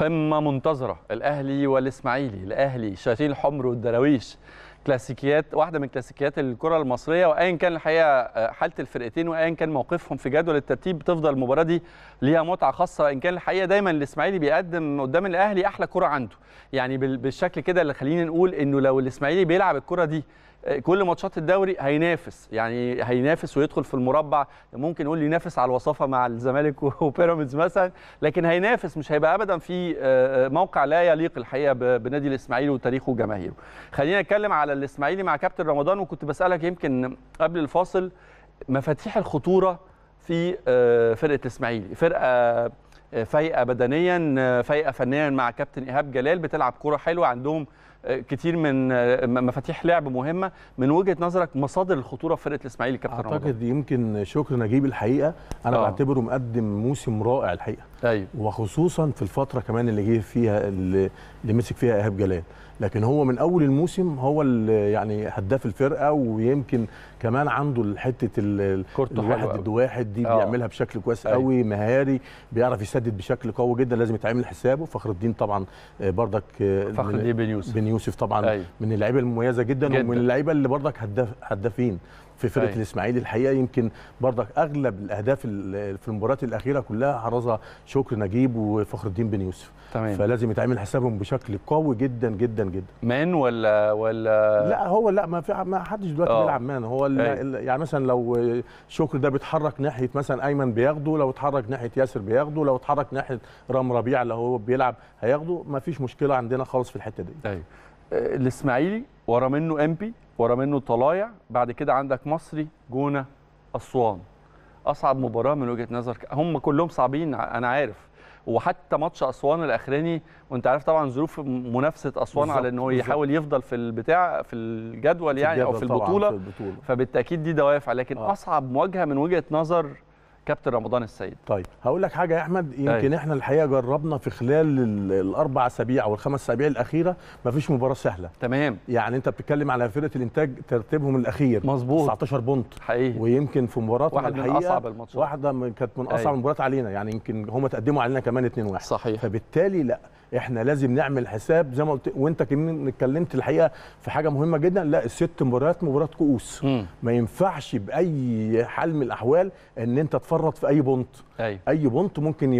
قمه منتظره الاهلي والاسماعيلي الاهلي شياطين الحمر والدراويش كلاسيكيات واحده من كلاسيكيات الكره المصريه وايا كان الحقيقه آه، حاله الفرقتين وايا كان موقفهم في جدول الترتيب بتفضل المباراه دي ليها متعه خاصه ان كان الحقيقه دايما الاسماعيلي بيقدم قدام الاهلي احلى كره عنده يعني بالشكل كده اللي خلينا نقول انه لو الاسماعيلي بيلعب الكره دي كل ماتشات الدوري هينافس يعني هينافس ويدخل في المربع ممكن نقول ينافس على الوصافه مع الزمالك وبيراميدز مثلا لكن هينافس مش هيبقى ابدا في آه، آه، موقع لا يليق الحقيقه بنادي الاسماعيلي وتاريخه وجماهيره خلينا نتكلم على الاسماعيلي مع كابتن رمضان وكنت بسالك يمكن قبل الفاصل مفاتيح الخطوره في آه، فرقه الاسماعيلي فرقه فايقه بدنيا فايقه فنيا مع كابتن ايهاب جلال بتلعب كوره حلوه عندهم كتير من مفاتيح لعب مهمه من وجهه نظرك مصادر الخطوره في فرقه الاسماعيلي كابتن اعتقد رمضان. يمكن شكر نجيب الحقيقه انا أوه. بعتبره مقدم موسم رائع الحقيقه ايوه وخصوصا في الفتره كمان اللي جه فيها اللي, مسك فيها ايهاب جلال لكن هو من اول الموسم هو اللي يعني هداف الفرقه ويمكن كمان عنده حته الواحد ضد واحد دي أوه. بيعملها بشكل كويس أيوه. قوي مهاري بيعرف يسدد بشكل قوي جدا لازم يتعمل حسابه فخر الدين طبعا آه، بردك آه، فخر الدين بن يوسف بن يوسف طبعا أيوه. من اللعيبه المميزه جدا, جداً. ومن اللعيبه اللي بردك هداف هدافين في فرقه طيب. الاسماعيلي الحقيقه يمكن بردك اغلب الاهداف في المباريات الاخيره كلها حرزها شكر نجيب وفخر الدين بن يوسف تمام. فلازم يتعمل حسابهم بشكل قوي جدا جدا جدا مان ولا ولا لا هو لا ما في ما حدش دلوقتي آه. بيلعب مان هو يعني مثلا لو شكر ده بيتحرك ناحيه مثلا ايمن بياخده لو اتحرك ناحيه ياسر بياخده لو اتحرك ناحيه رام ربيع اللي هو بيلعب هياخده ما فيش مشكله عندنا خالص في الحته دي ايوه الاسماعيلي ورا منه امبي ورا منه طلايع بعد كده عندك مصري جونه اسوان اصعب مباراه من وجهه نظرك هم كلهم صعبين انا عارف وحتى ماتش اسوان الاخراني وانت عارف طبعا ظروف منافسه اسوان على ان هو يحاول يفضل في البتاع في الجدول يعني في الجدول او في البطوله, في البطولة. فبالتاكيد دي دوافع لكن آه. اصعب مواجهه من وجهه نظر كابتن رمضان السيد طيب هقول لك حاجه يا احمد يمكن أي. أيوه. احنا الحقيقه جربنا في خلال الاربع اسابيع او الخمس اسابيع الاخيره ما فيش مباراه سهله تمام يعني انت بتتكلم على فرقه الانتاج ترتيبهم الاخير مظبوط 19 بونت حقيقي ويمكن في مباراه واحد من اصعب الماتشات واحده من كانت من اصعب أيوه. المباريات علينا يعني يمكن هم تقدموا علينا كمان 2-1 صحيح فبالتالي لا احنا لازم نعمل حساب زي ما قلت وانت كمان اتكلمت الحقيقه في حاجه مهمه جدا لا الست مباريات مباراه كؤوس ما ينفعش باي حال من الاحوال ان انت تتفرط في اي بونت أيوة. اي بونت ممكن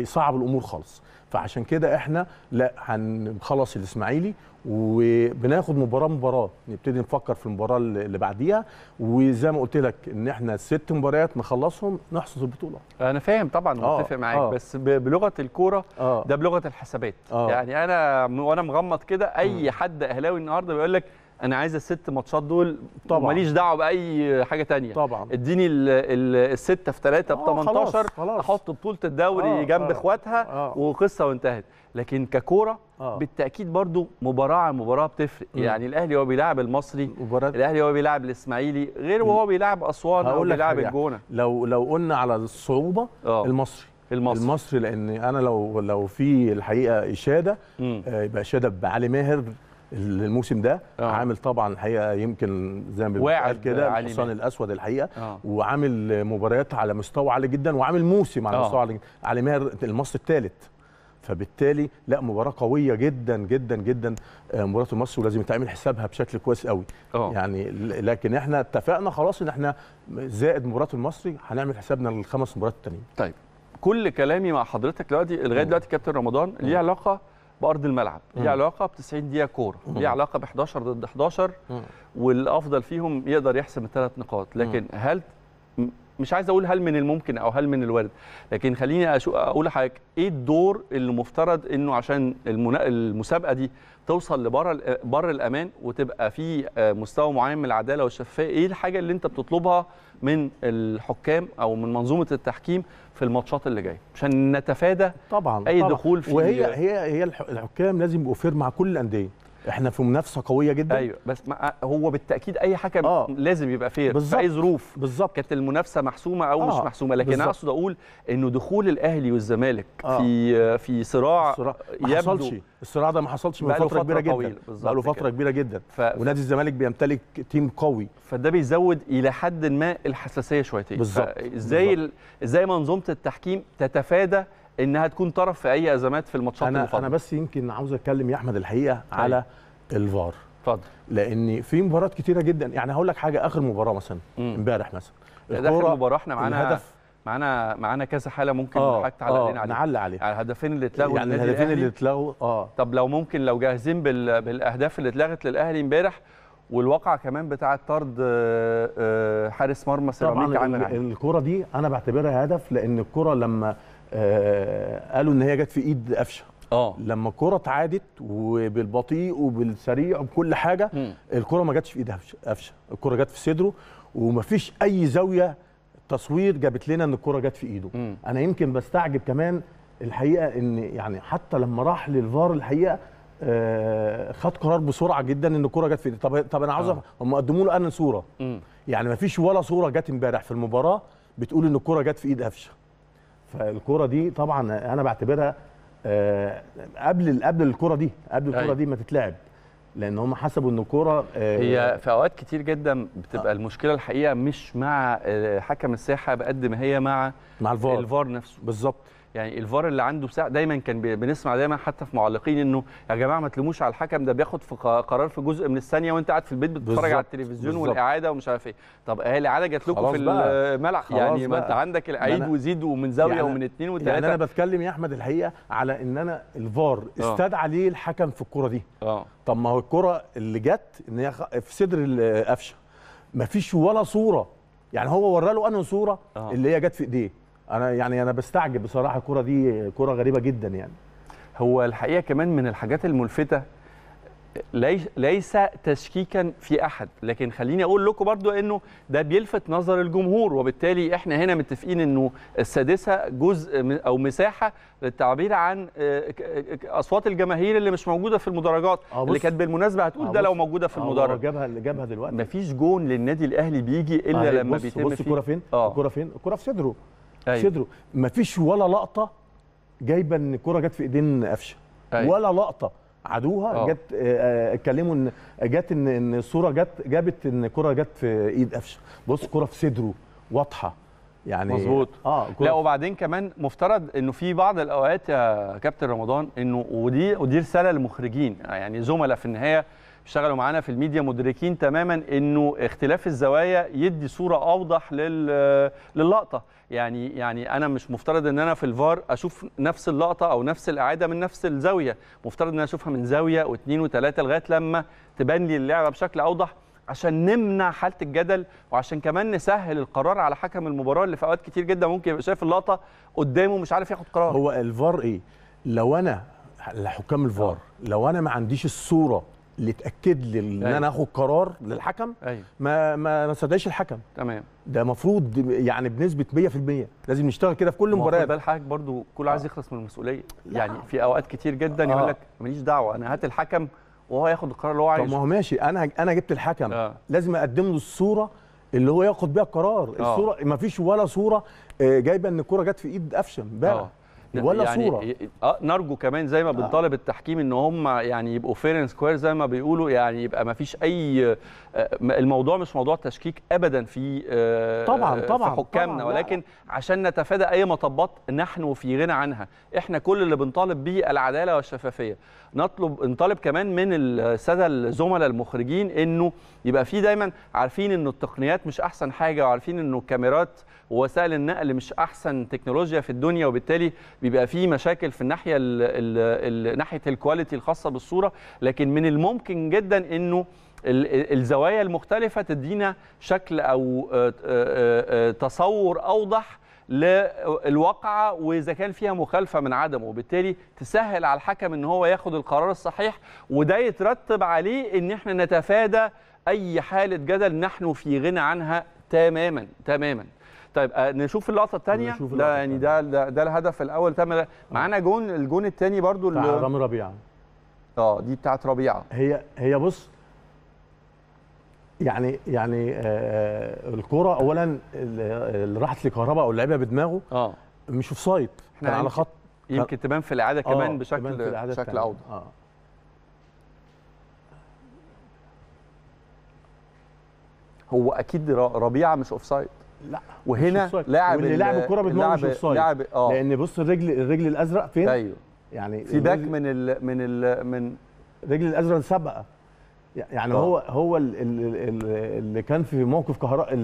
يصعب الامور خالص فعشان كده احنا لا هنخلص الاسماعيلي وبناخد مباراه مباراه نبتدي نفكر في المباراه اللي بعديها وزي ما قلت لك ان احنا ست مباريات نخلصهم نحصد البطوله انا فاهم طبعا آه، متفق آه معاك آه بس بلغه الكوره آه ده بلغه الحسابات آه يعني انا وانا مغمض كده اي م. حد اهلاوي النهارده بيقول لك انا عايز الست ماتشات دول طبعا ماليش دعوه باي حاجه تانية طبعا اديني السته في ثلاثه ب 18 احط بطوله الدوري آه جنب آه، اخواتها آه وقصه وانتهت لكن ككوره آه بالتاكيد برضو مباراه عن مباراه بتفرق يعني الاهلي وهو بيلعب المصري الاهلي وهو بيلعب الاسماعيلي غير وهو بيلعب اسوان او بيلعب الجونه لو لو قلنا على الصعوبه آه المصري المصري المصري لان انا لو لو في الحقيقه اشاده آه، يبقى اشاده بعلي ماهر الموسم ده أوه. عامل طبعا الحقيقه يمكن زي ما بيقول كده الحصان الاسود الحقيقه أوه. وعامل مباريات على مستوى عالي جدا وعامل موسم على آه. مستوى عالي مهر المصري الثالث فبالتالي لا مباراه قويه جدا جدا جدا آه، مباراه مصر ولازم يتعمل حسابها بشكل كويس قوي أوه. يعني لكن احنا اتفقنا خلاص ان احنا زائد مباراه المصري هنعمل حسابنا للخمس مباريات التانيين طيب كل كلامي مع حضرتك دلوقتي لغايه آه. دلوقتي كابتن رمضان ليه علاقه بارض الملعب ليه علاقه ب 90 دقيقه كوره ليه علاقه ب 11 ضد 11 والافضل فيهم يقدر يحسم الثلاث نقاط لكن هل مش عايز اقول هل من الممكن او هل من الوارد لكن خليني اقول لحضرتك ايه الدور اللي مفترض انه عشان المسابقه دي توصل لبره بر الامان وتبقى في آه، مستوى معين من العداله والشفافيه ايه الحاجه اللي انت بتطلبها من الحكام او من منظومه التحكيم في الماتشات اللي جايه عشان نتفادى طبعا اي طبعًا دخول في وهي هي هي الحكام لازم يبقوا مع كل الانديه احنا في منافسه قويه جدا ايوه بس ما هو بالتاكيد اي حكم آه. لازم يبقى فير في اي ظروف بالظبط كانت المنافسه محسومه او آه. مش محسومه لكن اقصد اقول انه دخول الاهلي والزمالك آه. في في صراع, يبدو ما حصلش الصراع ده ما حصلش من فتره كبيره جدا بقاله فتره كبيره جدا ف... ونادي الزمالك بيمتلك تيم قوي فده بيزود الى حد ما الحساسيه شويتين بالظبط ازاي ازاي منظومه التحكيم تتفادى انها تكون طرف في اي ازمات في الماتشات انا انا بس يمكن عاوز اتكلم يا احمد الحقيقه أي. على الفار اتفضل لان في مباريات كتيره جدا يعني هقول لك حاجه اخر مباراه مثلا امبارح مثلا ده اخر مباراه احنا معانا معانا معانا كذا حاله ممكن آه تعلق آه نعلق عليه على الهدفين اللي اتلغوا يعني الهدفين اللي اتلغوا اه طب لو ممكن لو جاهزين بال... بالاهداف اللي اتلغت للاهلي امبارح والواقعه كمان بتاعه طرد آه، آه، حارس مرمى سيراميكا عن الكره دي انا بعتبرها هدف لان الكره لما آه، قالوا ان هي جت في ايد قفشه اه لما الكره اتعادت وبالبطيء وبالسريع وبكل حاجه م. الكره ما جاتش في ايد قفشه الكره جت في صدره ومفيش اي زاويه تصوير جابت لنا ان الكره جت في ايده م. انا يمكن بستعجب كمان الحقيقه ان يعني حتى لما راح للفار الحقيقه آه خد قرار بسرعه جدا ان الكره جت في ايده طب طب انا عاوز آه. هم قدموا له انا صوره م. يعني مفيش ولا صوره جت امبارح في المباراه بتقول ان الكره جت في ايد قفشه فالكوره دي طبعا انا بعتبرها آه، قبل قبل الكوره دي قبل الكوره أيوة. دي ما تتلعب لان هم حسبوا ان الكوره آه، هي في اوقات كتير جدا بتبقى آه. المشكله الحقيقه مش مع آه، حكم الساحه بقد ما هي مع مع الفار الفار نفسه بالظبط يعني الفار اللي عنده ساعة دايما كان بنسمع دايما حتى في معلقين انه يا جماعه ما تلوموش على الحكم ده بياخد في قرار في جزء من الثانيه وانت قاعد في البيت بتتفرج على التلفزيون بالزبط. والاعاده ومش عارف ايه طب اهي الاعاده جات لكم في الملعب يعني ما انت عندك العيد وزيد ومن زاويه يعني ومن اثنين وثلاثه يعني انا بتكلم يا احمد الحقيقه على ان انا الفار آه. استدعى ليه الحكم في الكره دي اه طب ما هو الكره اللي جت ان هي في صدر القفشه فيش ولا صوره يعني هو ورى له انا صوره أوه. اللي هي جت في ايديه انا يعني انا بستعجب بصراحه الكره دي كره غريبه جدا يعني هو الحقيقه كمان من الحاجات الملفته ليس تشكيكا في احد لكن خليني اقول لكم برضو انه ده بيلفت نظر الجمهور وبالتالي احنا هنا متفقين انه السادسه جزء او مساحه للتعبير عن آه، اصوات الجماهير اللي مش موجوده في المدرجات آه، اللي كانت بالمناسبه هتقول آه، ده لو موجوده في المدرج جابها اللي جابها دلوقتي مفيش جون للنادي الاهلي بيجي الا طيب، لما بيتم بص الكره فين الكره فين الكره في صدره أيوة. صدره مفيش ولا لقطه جايبه ان الكره جت في ايدين قفشه أيوة. ولا لقطه عدوها آه. جت آه، آه، اتكلموا ان جت ان ان الصوره جت جابت ان الكره جت في ايد قفشه بص الكره في صدره واضحه يعني مظبوط اه لا وبعدين كمان مفترض انه في بعض الاوقات يا كابتن رمضان انه ودي ودي رساله للمخرجين يعني زملاء في النهايه اشتغلوا معانا في الميديا مدركين تماما انه اختلاف الزوايا يدي صوره اوضح لل... للقطه يعني يعني انا مش مفترض ان انا في الفار اشوف نفس اللقطه او نفس الاعاده من نفس الزاويه مفترض ان انا اشوفها من زاويه واثنين وثلاثه لغايه لما تبان لي اللعبه بشكل اوضح عشان نمنع حاله الجدل وعشان كمان نسهل القرار على حكم المباراه اللي في اوقات كتير جدا ممكن يبقى شايف اللقطه قدامه مش عارف ياخد قرار هو الفار ايه لو انا لحكام الفار آه. لو انا ما عنديش الصوره اللي تاكد لي ان أيوة. انا اخد قرار للحكم أيوة. ما ما ما صدقش الحكم تمام ده المفروض يعني بنسبه 100% لازم نشتغل كده في كل مباراه ده حضرتك برضو كله عايز يخلص من المسؤوليه لا. يعني في اوقات كتير جدا آه. يقول لك ماليش دعوه انا هات الحكم وهو ياخد القرار اللي هو عايزه طب ما هو ماشي انا انا جبت الحكم آه. لازم اقدم له الصوره اللي هو ياخد بيها القرار آه. الصوره ما فيش ولا صوره آه، جايبه ان الكوره جت في ايد قفشه آه. امبارح ولا يعني صوره آه، نرجو كمان زي ما آه. بنطالب التحكيم ان هم يعني يبقوا فير اند سكوير زي ما بيقولوا يعني يبقى ما فيش اي آه، الموضوع مش موضوع تشكيك ابدا في طبعا طبعا في حكامنا طبعاً ولكن لا. عشان نتفادى اي مطبات نحن في غنى عنها احنا كل اللي بنطالب به العداله والشفافيه نطلب نطالب كمان من الساده الزملاء المخرجين انه يبقى في دايما عارفين انه التقنيات مش احسن حاجه وعارفين انه الكاميرات ووسائل النقل مش احسن تكنولوجيا في الدنيا وبالتالي بيبقى فيه مشاكل في الناحيه ال ال الـ ناحيه الكواليتي الخاصه بالصوره لكن من الممكن جدا انه الزوايا المختلفه تدينا شكل او آه، آه، آه، تصور اوضح للواقعة وإذا كان فيها مخالفة من عدمه وبالتالي تسهل على الحكم إن هو ياخد القرار الصحيح وده يترتب عليه إن إحنا نتفادى أي حالة جدل نحن في غنى عنها تماما تماما طيب آه، نشوف اللقطه الثانيه ده يعني ده, ده ده الهدف الاول تم معانا جون الجون الثاني برضو بتاع رامي ربيعه اه دي بتاعت ربيعه هي هي بص يعني يعني آه, آه، الكوره اولا اللي راحت لكهرباء او لعبها بدماغه اه مش اوف سايد كان على خط يمكن تبان في الاعاده آه، كمان آه بشكل كمان بشكل اوضح آه. هو اكيد ربيعه مش اوف سايد لا وهنا لاعب واللي لعب الكره بتمرر مش اوفسايد آه. لان بص الرجل الرجل الازرق فين ايوه يعني في باك من ال من ال من الرجل الازرق سبقه يعني أوه. هو هو اللي كان في موقف كهرباء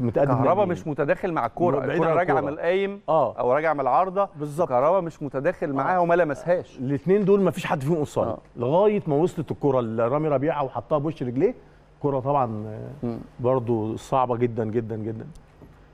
متقدم كهرباء مش متداخل مع الكوره الكوره راجعه من القايم آه. او راجعه من العارضه بالظبط كهرباء مش متداخل معاها آه. وما لمسهاش الاثنين دول ما فيش حد فيهم اوفسايد لغايه ما وصلت الكوره لرامي ربيعه وحطها بوش رجليه كوره طبعا برضو صعبه جدا جدا جدا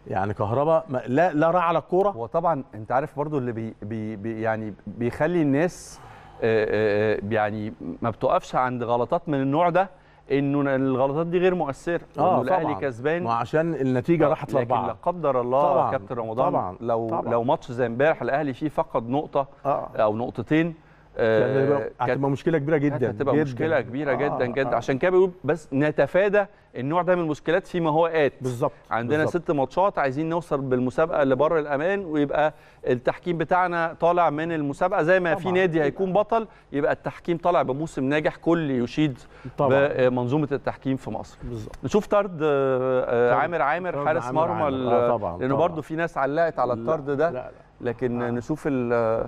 يعني كهربا لا لا راعى على الكوره هو طبعا انت عارف برضو اللي بي بي يعني بيخلي الناس آه، آه، يعني ما بتقفش عند غلطات من النوع ده انه الغلطات دي غير مؤثره اه الاهلي كسبان ما عشان النتيجه آه، راحت لاربعه لكن لا قدر الله طبعا كابتن رمضان طبعا لو طبعا لو ماتش زي امبارح الاهلي فيه فقد نقطه آه. او نقطتين آه، هتبقى مشكله كبيره جدا هتبقى جداً. مشكله كبيره آه جدا جدا آه. عشان كده بس نتفادى النوع ده من المشكلات فيما هو ات بالظبط عندنا بالزبط. ست ماتشات عايزين نوصل بالمسابقه لبر الامان ويبقى التحكيم بتاعنا طالع من المسابقه زي ما طبعا. في نادي هيكون بطل يبقى التحكيم طالع بموسم ناجح كل يشيد طبعا. بمنظومه التحكيم في مصر بالظبط نشوف طرد آه، عامر عامر حارس مرمى آه، لانه برضو في ناس علقت على الطرد ده لا لا. لكن آه. نشوف ال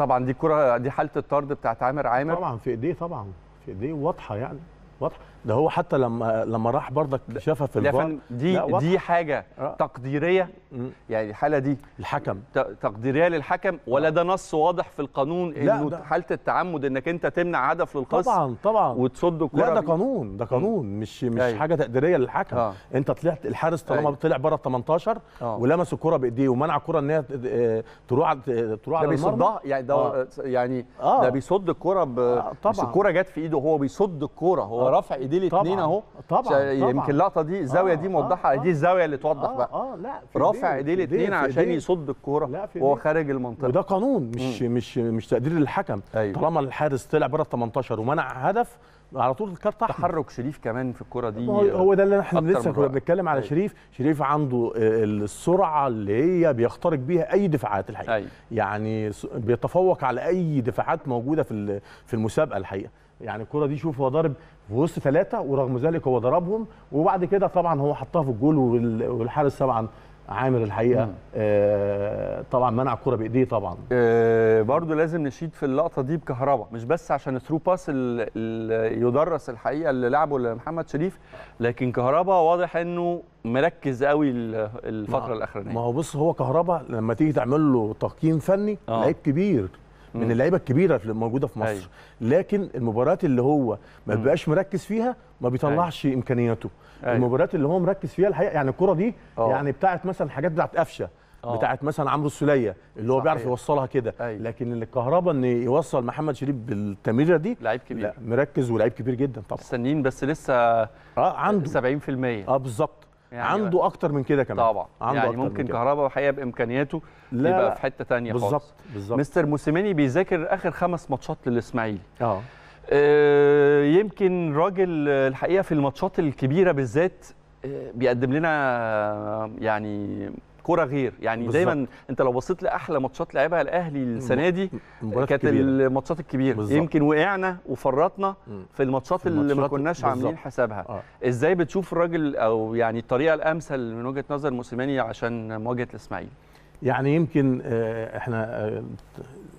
طبعا دي كره دي حاله الطرد بتاعت عامر عامر طبعا في ايديه طبعا في ايديه واضحه يعني واضح ده هو حتى لما لما راح برضك شافها في الفار دي دي حاجه آه. تقديريه يعني الحاله دي الحكم تقديريه للحكم ولا آه. ده نص واضح في القانون انه حاله التعمد انك انت تمنع هدف للقص طبعا طبعا وتصد الكره لا ده قانون ده قانون م. مش مش أي. أيوه. حاجه تقديريه للحكم آه. انت طلعت الحارس طالما أيوه. طلع بره ال 18 آه. ولمس الكره بايديه ومنع الكره ان هي تروح آه، تروح على ده بيصدها يعني, آه. يعني ده آه. يعني ده بيصد الكره ب... آه. طبعا الكره جت في ايده هو بيصد الكره هو رافع ايديه الاثنين اهو طبعا يمكن اللقطه دي الزاويه آه دي موضحه آه دي آه. الزاويه اللي توضح آه بقى اه لا في رافع ايديه الاثنين عشان يصد الكوره وهو خارج المنطقه وده قانون مش مم. مش مش تقدير للحكم أيوه. طالما الحارس طلع بره ال 18 ومنع هدف على طول الكارت احمر تحرك شريف كمان في الكره دي هو ده اللي احنا لسه كنا بنتكلم على أيوه. شريف شريف عنده السرعه اللي هي بيخترق بيها اي دفاعات الحقيقه أي. أيوه. يعني بيتفوق على اي دفاعات موجوده في في المسابقه الحقيقه يعني الكره دي شوف هو ضارب في وسط ثلاثه ورغم ذلك هو ضربهم وبعد كده طبعا هو حطها في الجول والحارس طبعا عامر الحقيقه آه طبعا منع الكره بايديه طبعا آه برضو لازم نشيد في اللقطه دي بكهرباء مش بس عشان الثرو باس اللي يدرس الحقيقه اللي لعبه لمحمد شريف لكن كهرباء واضح انه مركز قوي الفتره الاخرانيه ما هو بص هو كهرباء لما تيجي تعمل له تقييم فني آه. لعيب كبير من اللعيبه الكبيره اللي موجوده في مصر أيوه. لكن المباريات اللي هو ما بيبقاش مركز فيها ما بيطلعش أي. أيوه. امكانياته أيوه. المباريات اللي هو مركز فيها الحقيقه يعني الكره دي أوه. يعني بتاعت مثلا حاجات بتاعت قفشه بتاعه بتاعت مثلا عمرو السوليه اللي هو صحيح. بيعرف يوصلها كده أيوه. لكن الكهرباء ان يوصل محمد شريف بالتمريره دي لعيب كبير لا مركز ولعيب كبير جدا طبعا مستنيين بس لسه اه عنده 70% اه بالظبط يعني عنده اكتر من كده كمان طبعا عنده يعني ممكن كهربا وحقيقه بامكانياته لا يبقى في حته ثانيه خالص بالظبط بالظبط مستر موسيماني بيذاكر اخر خمس ماتشات للاسماعيلي آه. اه يمكن راجل الحقيقه في الماتشات الكبيره بالذات آه، بيقدم لنا آه، يعني كوره غير يعني بالزبط. دايما انت لو بصيت لاحلى ماتشات لعبها الاهلي السنه دي كانت الماتشات الكبيره بالزبط. يمكن وقعنا وفرطنا في الماتشات اللي ما كناش عاملين حسابها آه. ازاي بتشوف الراجل او يعني الطريقه الامثل من وجهه نظر موسيماني عشان مواجهه الاسماعيلي يعني يمكن آه، احنا آه،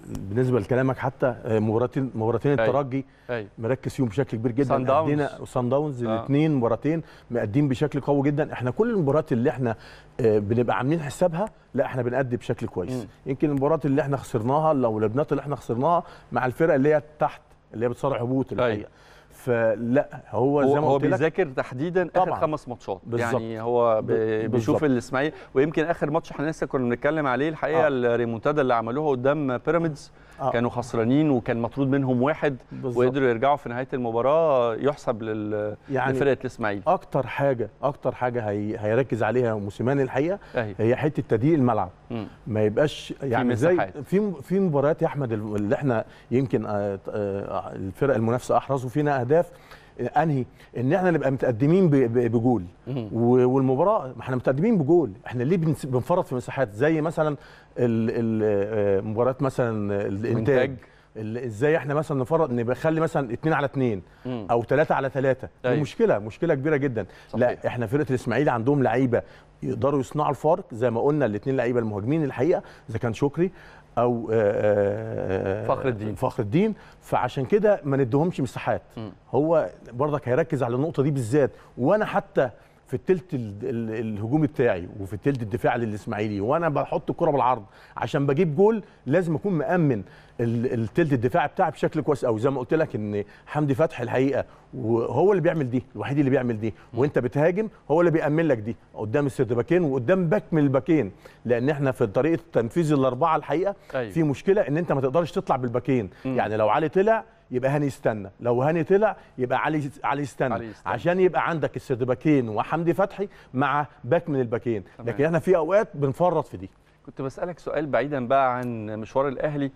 بالنسبه لكلامك حتى آه، مباراتين مباراتين أيوة. الترجي أيوة. مركز فيهم بشكل كبير جدا سان داونز داونز آه. الاثنين مباراتين مقدمين بشكل قوي جدا احنا كل المباريات اللي احنا بنبقى عاملين حسابها لا احنا بنأدي بشكل كويس م. يمكن المباراه اللي احنا خسرناها لو لبنات اللي احنا خسرناها مع الفرق اللي هي تحت اللي هي بتصارع هبوط الحقيقه أيوة. فلا هو, زي ما هو بيذاكر تحديدا اخر طبعًا. خمس ماتشات يعني هو بيشوف الاسماعيلي ويمكن اخر ماتش احنا لسه كنا بنتكلم عليه الحقيقه آه. الريمونتادا اللي عملوها قدام بيراميدز آه. كانوا خسرانين وكان مطرود منهم واحد بالزبط. وقدروا يرجعوا في نهايه المباراه يحسب لل... يعني لفرقه الاسماعيلي اكتر حاجه اكتر حاجه هي... هيركز عليها موسيمان الحقيقه أهي. أيوه. هي حته تضييق الملعب م. ما يبقاش يعني في زي في في مباريات يا احمد اللي احنا يمكن آه، آه، الفرق المنافسه احرزوا فينا اهداف انهي ان احنا نبقى متقدمين بجول والمباراه ما احنا متقدمين بجول احنا ليه بنفرط في مساحات زي مثلا آه، مباريات مثلا الانتاج ازاي احنا مثلا نفرط نخلي مثلا 2 على 2 او 3 على 3 أيوة. دي طيب. مشكله مشكله كبيره جدا صحيح. لا احنا فرقه الاسماعيلي عندهم لعيبه يقدروا يصنعوا الفارق زي ما قلنا الاثنين لعيبه المهاجمين الحقيقه اذا كان شكري او آه، آه، فخر الدين فخر الدين فعشان كده ما ندهمش مساحات هو برضك هيركز على النقطه دي بالذات وانا حتى في التلت الهجومي بتاعي وفي التلت الدفاع للاسماعيلي وانا بحط الكره بالعرض عشان بجيب جول لازم اكون مامن التلت الدفاع بتاعي بشكل كويس قوي زي ما قلت لك ان حمدي فتحي الحقيقه وهو اللي بيعمل دي الوحيد اللي بيعمل دي وانت بتهاجم هو اللي بيامن لك دي قدام باكين وقدام باك من الباكين لان احنا في طريقه تنفيذ الاربعه الحقيقه أيوه. في مشكله ان انت ما تقدرش تطلع بالباكين يعني لو علي طلع يبقى هاني استنى لو هاني طلع يبقى علي علي استنى, علي استنى. عشان يبقى عندك باكين وحمدي فتحي مع باك من الباكين لكن احنا في اوقات بنفرط في دي كنت بسالك سؤال بعيدا بقى عن مشوار الاهلي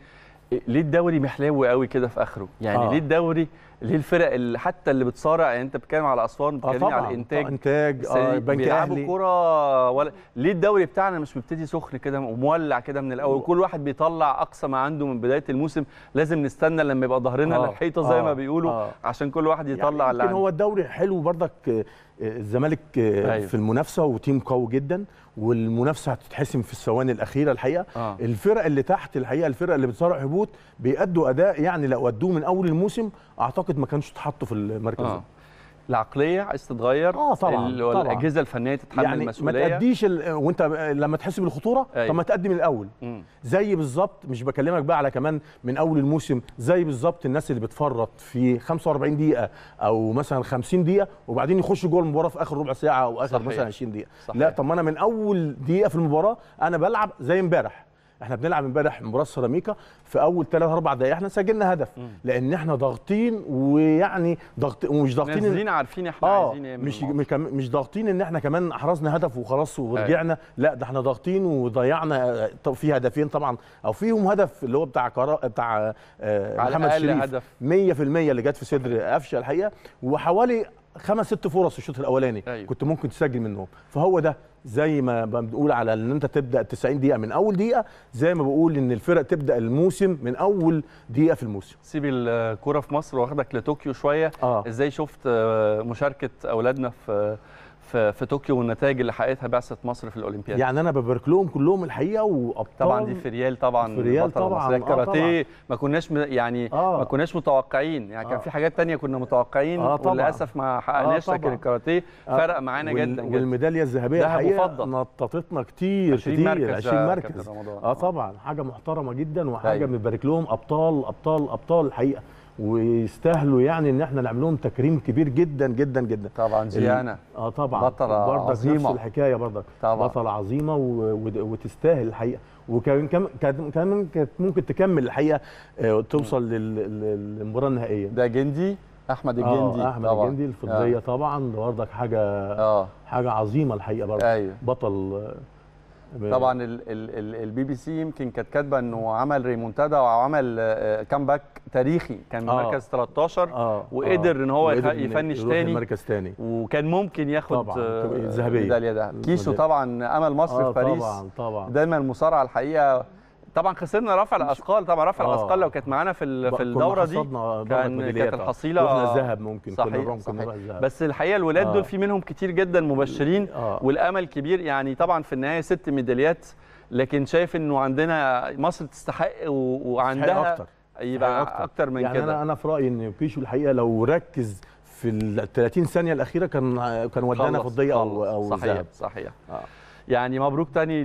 إيه، ليه الدوري محلاوي قوي كده في اخره يعني آه. ليه الدوري للفرق الفرق اللي حتى اللي بتصارع يعني انت بتتكلم على اسوان آه بتتكلم على آه الانتاج انتاج آه بنك اهلي كوره ولا ليه الدوري بتاعنا مش مبتدي سخن كده ومولع كده من الاول كل واحد بيطلع اقصى ما عنده من بدايه الموسم لازم نستنى لما يبقى ظهرنا آه للحيطه زي ما آه، بيقولوا آه عشان كل واحد يعني يطلع يعني اللي عنده هو الدوري حلو برضك الزمالك أيوه. في المنافسه وتيم قوي جدا والمنافسه هتتحسم في الثواني الاخيره الحقيقه آه. الفرق اللي تحت الحقيقه الفرق اللي بتصارع هبوط بيأدوا اداء يعني لو ادوه من اول الموسم اعتقد اعتقد ما كانش اتحطوا في المركز آه. العقليه عايز تتغير اه طبعا الاجهزه الفنيه تتحمل يعني المسؤوليه ما تاديش ال... وانت لما تحس بالخطوره أيوة. طب ما تقدم الاول مم. زي بالظبط مش بكلمك بقى على كمان من اول الموسم زي بالظبط الناس اللي بتفرط في 45 دقيقه او مثلا 50 دقيقه وبعدين يخش جوه المباراه في اخر ربع ساعه او اخر صحيح. مثلا 20 دقيقه صحيح. لا طب ما انا من اول دقيقه في المباراه انا بلعب زي امبارح احنا بنلعب امبارح مباراه سيراميكا في اول ثلاث اربع دقائق احنا سجلنا هدف لان احنا ضاغطين ويعني ضغط ومش ضاغطين نازلين عارفين احنا آه عايزين ايه مش مش, مش ضاغطين ان احنا كمان احرزنا هدف وخلاص ورجعنا هاي. أيوة. لا ده احنا ضاغطين وضيعنا آه، في هدفين طبعا او فيهم هدف اللي هو بتاع كرا... بتاع آه محمد شريف هدف. 100% اللي جت في صدر قفشه الحقيقه وحوالي خمس ست فرص الشوط الاولاني أيوه. كنت ممكن تسجل منهم فهو ده زي ما بنقول على ان انت تبدا 90 دقيقه من اول دقيقه زي ما بقول ان الفرق تبدا الموسم من اول دقيقه في الموسم سيب الكوره في مصر واخدك لطوكيو شويه آه. ازاي شفت مشاركه اولادنا في في, في طوكيو والنتائج اللي حققتها بعثه مصر في الاولمبياد يعني انا ببارك لهم كلهم الحقيقه وابطال طبعا دي في ريال طبعا في ريال طبعا آه، الكاراتيه ما كناش يعني آه ما كناش متوقعين يعني آه كان في حاجات تانية كنا متوقعين آه وللاسف ما حققناش آه لكن الكاراتيه آه فرق معانا جدا والميداليه الذهبيه الحقيقه نططتنا كتير 20 كتير مركز 20 مركز اه طبعا حاجه محترمه جدا وحاجه طيب. بنبارك لهم ابطال ابطال ابطال الحقيقه ويستاهلوا يعني ان احنا نعمل لهم تكريم كبير جدا جدا جدا طبعا زيانه اه طبعا بطله برضك عظيمه نفس الحكايه برضك طبعا بطله عظيمه وتستاهل الحقيقه وكان كان كانت ممكن تكمل الحقيقه آه، توصل للمباراه النهائيه ده جندي احمد آه، الجندي آه احمد طبعا. الجندي الفضيه آه. طبعا برضك حاجه آه. حاجه عظيمه الحقيقه برضك أيوه. بطل طبعا البي بي سي يمكن كانت كاتبه انه عمل ريمونتادا وعمل كامباك آه، آه، تاريخي كان آه مركز 13 آه وقدر ان هو آه. يفنش تاني مركز تاني وكان ممكن ياخد الذهبيه ميداليه ده كيسو طبعا امل مصر آه في باريس طبعا طبعا دايما المصارعه الحقيقه طبعا خسرنا رفع الاثقال طبعا رفع آه. الاثقال لو كانت معانا في في الدوره دي كان كانت الحصيله كنا الذهب ممكن صحيح كنا ممكن صحيح بس الحقيقه الولاد آه. دول في منهم كتير جدا مبشرين آه. والامل كبير يعني طبعا في النهايه ست ميداليات لكن شايف انه عندنا مصر تستحق وعندها أكتر. يبقى أكتر. اكتر من يعني كده انا انا في رايي ان بيشو الحقيقه لو ركز في ال 30 ثانيه الاخيره كان كان ودانا فضيه او او صحيح صحيح صحيح آه. يعني مبروك تاني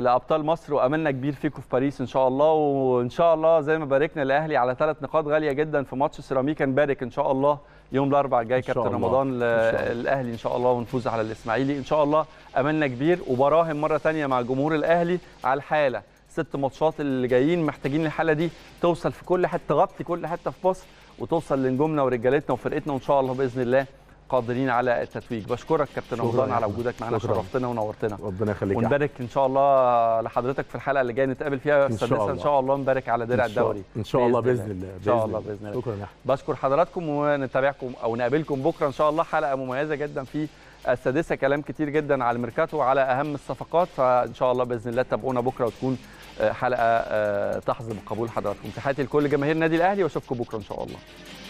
لابطال مصر واملنا كبير فيكم في باريس ان شاء الله وان شاء الله زي ما باركنا الاهلي على ثلاث نقاط غاليه جدا في ماتش سيراميكا نبارك ان شاء الله يوم الاربعاء الجاي كابتن رمضان الاهلي ان شاء الله ونفوز على الاسماعيلي ان شاء الله املنا كبير وبراهن مره ثانيه مع جمهور الاهلي على الحاله ست ماتشات اللي جايين محتاجين الحاله دي توصل في كل حته تغطي كل حته في مصر وتوصل لنجومنا ورجالتنا وفرقتنا وان شاء الله باذن الله قادرين على التتويج بشكرك كابتن رمضان على وجودك معنا شرفتنا ونورتنا ربنا يخليك ونبارك ان شاء الله لحضرتك في الحلقه اللي جايه نتقابل فيها في السادسه ان شاء الله نبارك على درع الدوري ان شاء الله باذن الله ان شاء الله باذن الله شكرا بشكر حضراتكم ونتابعكم او نقابلكم بكره ان شاء الله حلقه مميزه جدا في السادسه كلام كتير جدا على الميركاتو وعلى اهم الصفقات فان شاء الله باذن الله تابعونا بكره وتكون آه، حلقه آه، تحظى بقبول حضراتكم تحياتي لكل جماهير النادي الاهلي واشوفكم بكره ان شاء الله